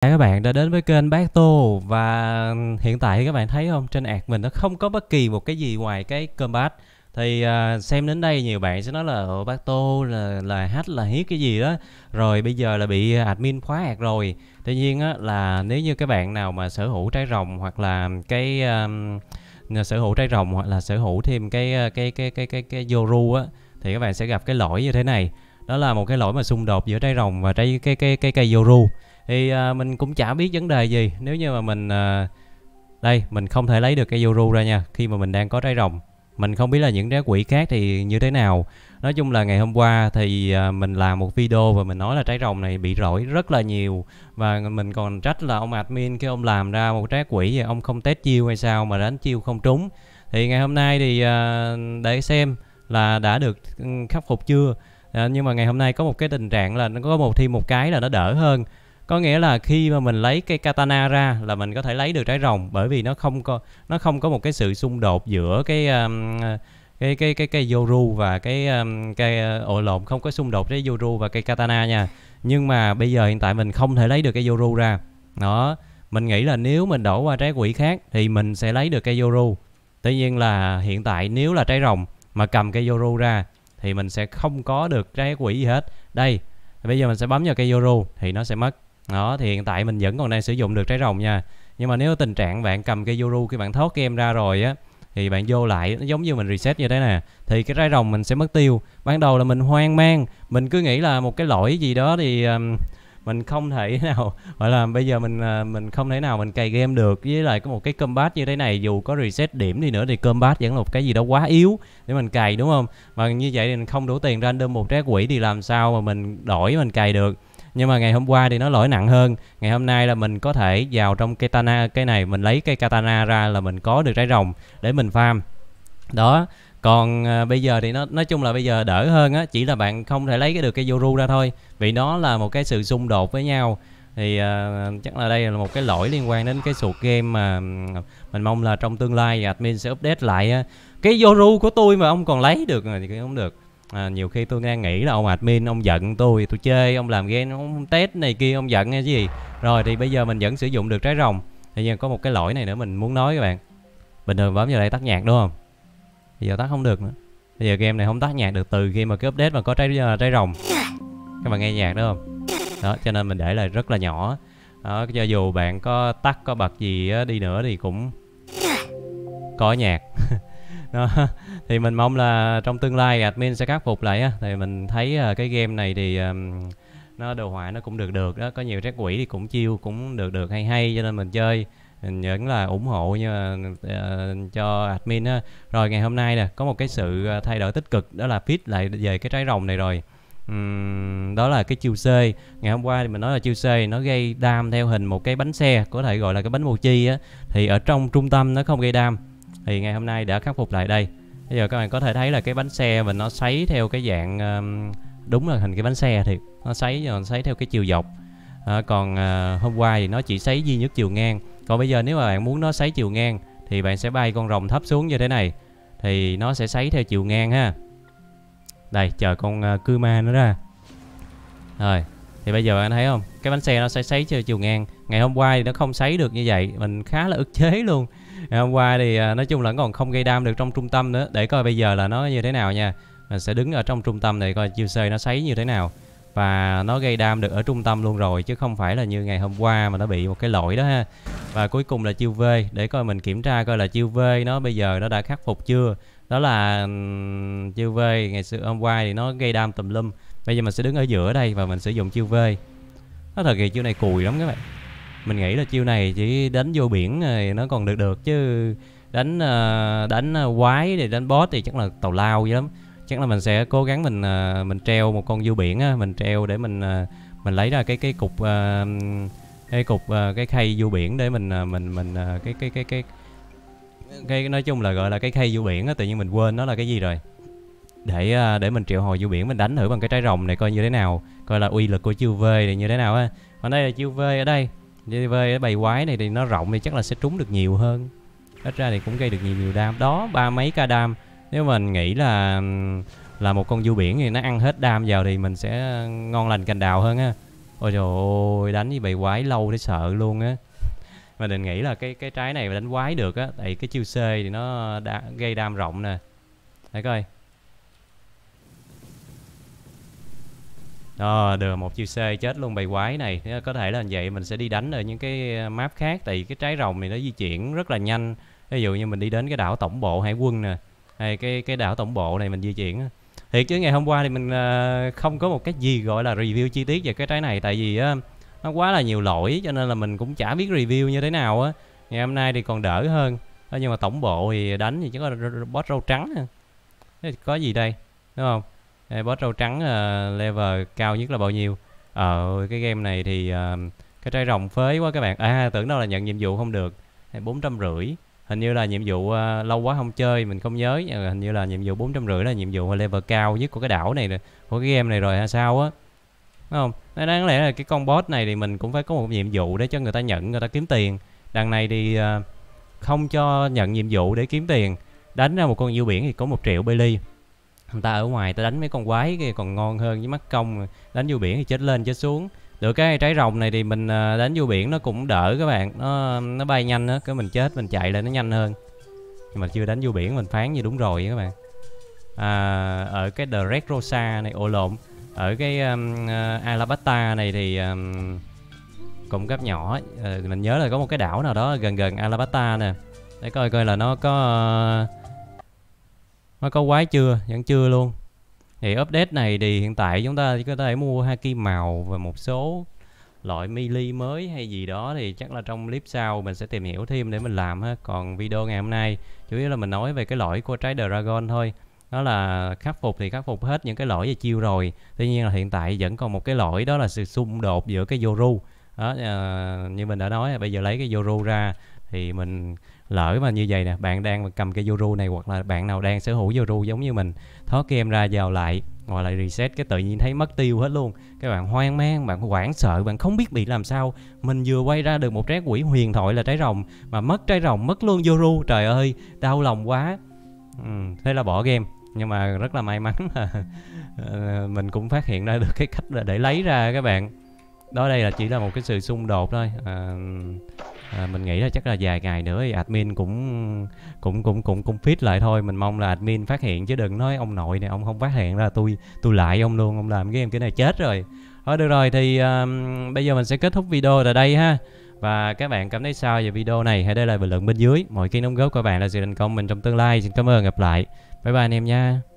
các bạn đã đến với kênh Bác Tô và hiện tại các bạn thấy không trên ạc mình nó không có bất kỳ một cái gì ngoài cái bát. thì uh, xem đến đây nhiều bạn sẽ nói là bác tô là là hát là hiếp cái gì đó rồi bây giờ là bị admin khóa hạt rồi tuy nhiên á, là nếu như các bạn nào mà sở hữu trái rồng hoặc là cái um, sở hữu trái rồng hoặc là sở hữu thêm cái cái cái cái cái cái yoru á thì các bạn sẽ gặp cái lỗi như thế này đó là một cái lỗi mà xung đột giữa trái rồng và trái cái cái cái cây yoru thì uh, mình cũng chả biết vấn đề gì nếu như mà mình uh, đây mình không thể lấy được cái yuru ra nha khi mà mình đang có trái rồng mình không biết là những trái quỷ khác thì như thế nào nói chung là ngày hôm qua thì à, mình làm một video và mình nói là trái rồng này bị rỗi rất là nhiều và mình còn trách là ông admin khi ông làm ra một trái quỷ và ông không test chiêu hay sao mà đánh chiêu không trúng thì ngày hôm nay thì để xem là đã được ừ, khắc phục chưa À, nhưng mà ngày hôm nay có một cái tình trạng là nó có một thêm một cái là nó đỡ hơn có nghĩa là khi mà mình lấy cái katana ra là mình có thể lấy được trái rồng bởi vì nó không có nó không có một cái sự xung đột giữa cái um, cái cái cái cái Yoru và cái um, cái ồ uh, lộn không có xung đột với Yoru và cây katana nha. Nhưng mà bây giờ hiện tại mình không thể lấy được cây Yoru ra. Đó, mình nghĩ là nếu mình đổ qua trái quỷ khác thì mình sẽ lấy được cây Yoru. Tuy nhiên là hiện tại nếu là trái rồng mà cầm cây Yoru ra thì mình sẽ không có được trái quỷ gì hết. Đây, bây giờ mình sẽ bấm vào cây Yoru thì nó sẽ mất đó thì hiện tại mình vẫn còn đang sử dụng được trái rồng nha nhưng mà nếu tình trạng bạn cầm cây yoru khi bạn thoát game ra rồi á thì bạn vô lại nó giống như mình reset như thế nè thì cái trái rồng mình sẽ mất tiêu ban đầu là mình hoang mang mình cứ nghĩ là một cái lỗi gì đó thì um, mình không thể nào gọi là bây giờ mình à, mình không thể nào mình cày game được với lại có một cái combat như thế này dù có reset điểm đi nữa thì combat vẫn là một cái gì đó quá yếu để mình cày đúng không mà như vậy thì mình không đủ tiền random một trái quỷ thì làm sao mà mình đổi mình cày được nhưng mà ngày hôm qua thì nó lỗi nặng hơn ngày hôm nay là mình có thể vào trong katana cái này mình lấy cây katana ra là mình có được trái rồng để mình farm đó còn à, bây giờ thì nó nói chung là bây giờ đỡ hơn á chỉ là bạn không thể lấy cái được cái yoru ra thôi vì nó là một cái sự xung đột với nhau thì uh, chắc là đây là một cái lỗi liên quan đến cái sụt game mà mình mong là trong tương lai admin sẽ update lại uh, cái Yoru của tôi mà ông còn lấy được rồi thì không được à, nhiều khi tôi đang nghĩ là ông admin ông giận tôi tôi chơi ông làm game ông test này kia ông giận hay gì rồi thì bây giờ mình vẫn sử dụng được trái rồng bây giờ có một cái lỗi này nữa mình muốn nói các bạn bình thường bấm vào đây tắt nhạc đúng không bây giờ tắt không được nữa bây giờ game này không tắt nhạc được từ khi mà cái update mà có trái ờ, trái rồng các bạn nghe nhạc đúng không đó cho nên mình để lại rất là nhỏ đó cho dù bạn có tắt có bật gì đi nữa thì cũng có nhạc đó. thì mình mong là trong tương lai admin sẽ khắc phục lại á thì mình thấy à, cái game này thì nó đồ họa nó cũng được được đó có nhiều trác quỷ thì cũng chiêu cũng được được hay hay cho nên mình chơi mình vẫn là ủng hộ nhưng mà uh, cho admin á rồi ngày hôm nay nè có một cái sự à, thay đổi tích cực đó là fit lại về cái trái rồng này rồi Uhm, đó là cái chiêu C ngày hôm qua thì mình nói là chiêu C nó gây đam theo hình một cái bánh xe có thể gọi là cái bánh mochi á thì ở trong trung tâm nó không gây đam thì ngày hôm nay đã khắc phục lại đây bây giờ các bạn có thể thấy là cái bánh xe mình nó sấy theo cái dạng đúng là hình cái bánh xe thì nó sấy nó ờ, sấy theo cái chiều dọc à, còn ờ, hôm qua thì nó chỉ sấy duy nhất chiều ngang còn bây giờ nếu mà bạn muốn nó sấy chiều ngang thì bạn sẽ bay con rồng thấp xuống như thế này thì nó sẽ sấy theo chiều ngang ha đây chờ con uh, ma nó ra rồi thì bây giờ bạn thấy không cái bánh xe nó sẽ sấy theo chiều ngang ngày hôm qua thì nó không sấy được như vậy mình khá là ức chế luôn ngày hôm qua thì à, nói chung là còn không gây đam được trong trung tâm nữa để coi bây giờ là nó như thế nào nha mình sẽ đứng ở trong trung tâm này coi chiêu sơi nó sấy như thế nào và nó gây đam được ở trung tâm luôn rồi chứ không phải là như ngày hôm qua mà nó bị một cái lỗi đó ha và cuối cùng là chiêu V để coi mình kiểm tra coi là chiêu V nó bây giờ nó đã khắc phục chưa đó là chiêu V ngày xưa hôm qua thì nó gây đam tùm lum bây giờ mình sẽ đứng ở giữa đây và mình sử dụng chiêu V nó thật kỳ chiêu này cùi lắm các bạn mình nghĩ là chiêu này chỉ đánh vô biển thì nó còn được được chứ đánh ờ, đánh ờ, quái thì đánh boss thì chắc là tàu lao vậy lắm chắc là mình sẽ cố gắng mình ờ, mình treo một con vô biển á mình treo để mình mình lấy ra cái cái cục cái cục cái khay vô biển để mình mình mình cái cái cái cái cái nói chung là gọi là cái khay vô biển á tự nhiên mình quên nó là cái gì rồi để để mình triệu hồi vô biển mình đánh thử bằng cái trái rồng này coi như thế nào coi là uy lực của chiêu v này như thế nào á còn đây là chiêu v ở đây về bầy quái này thì nó rộng thì chắc là sẽ trúng được nhiều hơn ít ra thì cũng gây được nhiều nhiều đam đó ba mấy ca đam nếu mình nghĩ là là một con du biển thì nó ăn hết đam vào thì mình sẽ ngon lành cành đào hơn á ôi trời ơi đánh với bầy quái lâu để sợ luôn á mà định nghĩ là cái cái trái này mà đánh quái được á tại cái chiêu c thì nó đã gây đam rộng nè để coi Ờ, được một chiêu C chết luôn bầy quái này Thế có thể là vậy mình sẽ đi đánh ở những cái ờ, map khác tại vì cái trái rồng này nó di chuyển rất là nhanh ví dụ như mình đi đến cái đảo tổng bộ hải quân nè hay cái cái đảo tổng bộ này mình di chuyển thiệt chứ ngày hôm qua thì mình ờ, không có một cái gì gọi là review chi tiết về cái trái này tại vì á nó quá là nhiều lỗi cho nên là mình cũng chả biết review như thế nào á ngày hôm nay thì còn đỡ hơn ờ, nhưng mà tổng bộ thì đánh thì chỉ có boss râu trắng có gì đây đúng không đây, boss râu trắng uh, level cao nhất là bao nhiêu? Ờ, cái game này thì uh, cái trái rồng phế quá các bạn. À, tưởng đâu là nhận nhiệm vụ không được. bốn trăm rưỡi Hình như là nhiệm vụ uh, lâu quá không chơi, mình không nhớ. Hình như là nhiệm vụ bốn trăm rưỡi là nhiệm vụ level cao nhất của cái đảo này, của cái game này rồi hay sao á. Đúng không? Nên đáng lẽ là cái con boss này thì mình cũng phải có một nhiệm vụ để cho người ta nhận, người ta kiếm tiền. Đằng này thì uh, không cho nhận nhiệm vụ để kiếm tiền. Đánh ra một con yêu biển thì có một triệu Bailey người ta ở ngoài ta đánh mấy con quái kia còn ngon hơn với mắt công đánh vô biển thì chết lên chết xuống được cái trái rồng này thì mình à, đánh vô biển nó cũng đỡ các bạn nó nó bay nhanh á cái mình chết mình chạy lên nó nhanh hơn nhưng mà chưa đánh vô biển mình phán như đúng rồi các bạn à, ở cái Direct Rosa này ồ lộn ở cái um, uh, à, Alabata này thì um, cũng cấp nhỏ ừ, mình nhớ là có một cái đảo nào đó gần gần alabasta nè để coi coi là nó có uh, nó có quái chưa vẫn chưa luôn thì update này thì hiện tại chúng ta có thể mua haki màu và một số loại mili mới hay gì đó thì chắc là trong clip sau mình sẽ tìm hiểu thêm để mình làm ha còn video ngày hôm nay chủ yếu là mình nói về cái lỗi của trái dragon thôi đó là khắc phục thì khắc phục hết những cái lỗi về chiêu rồi tuy nhiên là hiện tại vẫn còn một cái lỗi đó là sự xung đột giữa cái yoru đó, ờ, như mình đã nói bây giờ lấy cái yoru ra thì mình lỡ mà như vậy nè bạn đang cầm cái Yoru này hoặc là bạn nào đang sở hữu Yoru giống như mình thoát kem ra vào lại hoặc là reset cái tự nhiên thấy mất tiêu hết luôn các bạn hoang mang bạn hoảng sợ bạn không biết bị làm sao mình vừa quay ra được một trái quỷ huyền thoại là trái rồng mà mất trái rồng mất luôn Yoru trời ơi đau lòng quá ừ, thế là bỏ game nhưng mà rất là may mắn là ờ, mình cũng phát hiện ra được cái cách để lấy ra các bạn đó đây là chỉ là một cái sự xung đột thôi à, À, mình nghĩ là chắc là vài ngày nữa thì admin cũng cũng cũng cũng cũng fit lại thôi mình mong là admin phát hiện chứ đừng nói ông nội này ông không phát hiện ra tôi tôi lại ông luôn ông làm cái em cái này chết rồi thôi được rồi thì um, bây giờ mình sẽ kết thúc video tại đây ha và các bạn cảm thấy sao về video này hãy để lại bình luận bên dưới mọi ý kiến đóng góp của bạn là sự thành công mình trong tương lai xin cảm ơn gặp lại bye bye anh em nha